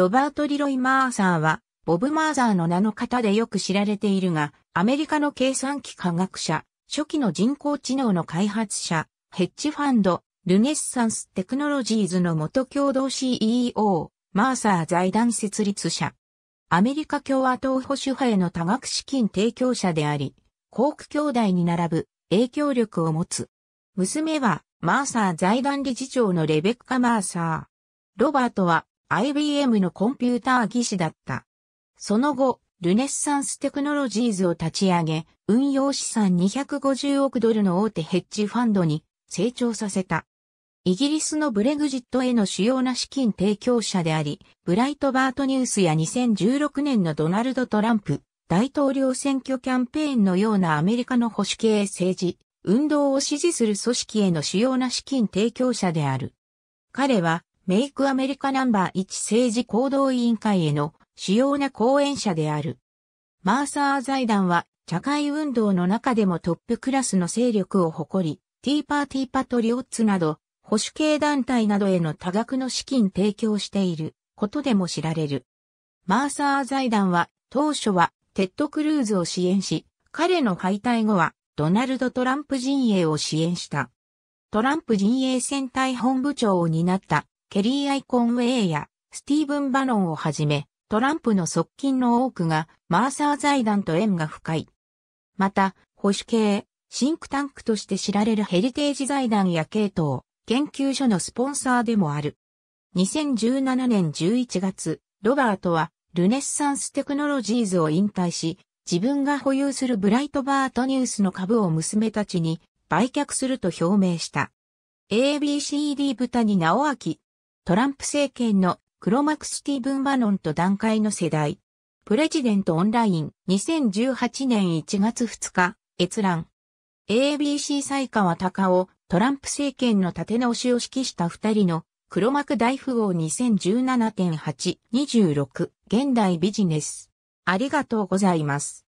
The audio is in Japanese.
ロバート・リロイ・マーサーは、ボブ・マーザーの名の方でよく知られているが、アメリカの計算機科学者、初期の人工知能の開発者、ヘッジファンド、ルネッサンス・テクノロジーズの元共同 CEO、マーサー財団設立者。アメリカ共和党保守派への多額資金提供者であり、コーク兄弟に並ぶ影響力を持つ。娘は、マーサー財団理事長のレベッカ・マーサー。ロバートは、IBM のコンピューター技師だった。その後、ルネッサンステクノロジーズを立ち上げ、運用資産250億ドルの大手ヘッジファンドに成長させた。イギリスのブレグジットへの主要な資金提供者であり、ブライトバートニュースや2016年のドナルド・トランプ大統領選挙キャンペーンのようなアメリカの保守系政治、運動を支持する組織への主要な資金提供者である。彼はメイクアメリカナンバー1政治行動委員会への主要な講演者である。マーサー財団は、社会運動の中でもトップクラスの勢力を誇り、ティーパーティーパトリオッツなど、保守系団体などへの多額の資金提供していることでも知られる。マーサー財団は当初はテッド・クルーズを支援し、彼の敗退後はドナルド・トランプ陣営を支援した。トランプ陣営戦隊本部長を担ったケリー・アイ・コンウェイやスティーブン・バノンをはじめ、トランプの側近の多くがマーサー財団と縁が深い。また、保守系、シンクタンクとして知られるヘリテージ財団や系統、研究所のスポンサーでもある。2017年11月、ロバートはルネッサンステクノロジーズを引退し、自分が保有するブライトバートニュースの株を娘たちに売却すると表明した。ABCD 豚に直明トランプ政権の黒幕スティーブン・バノンと段階の世代。プレジデントオンライン2018年1月2日、閲覧。ABC 西川隆夫、トランプ政権の立て直しを指揮した二人の黒幕大富豪2017.826現代ビジネス。ありがとうございます。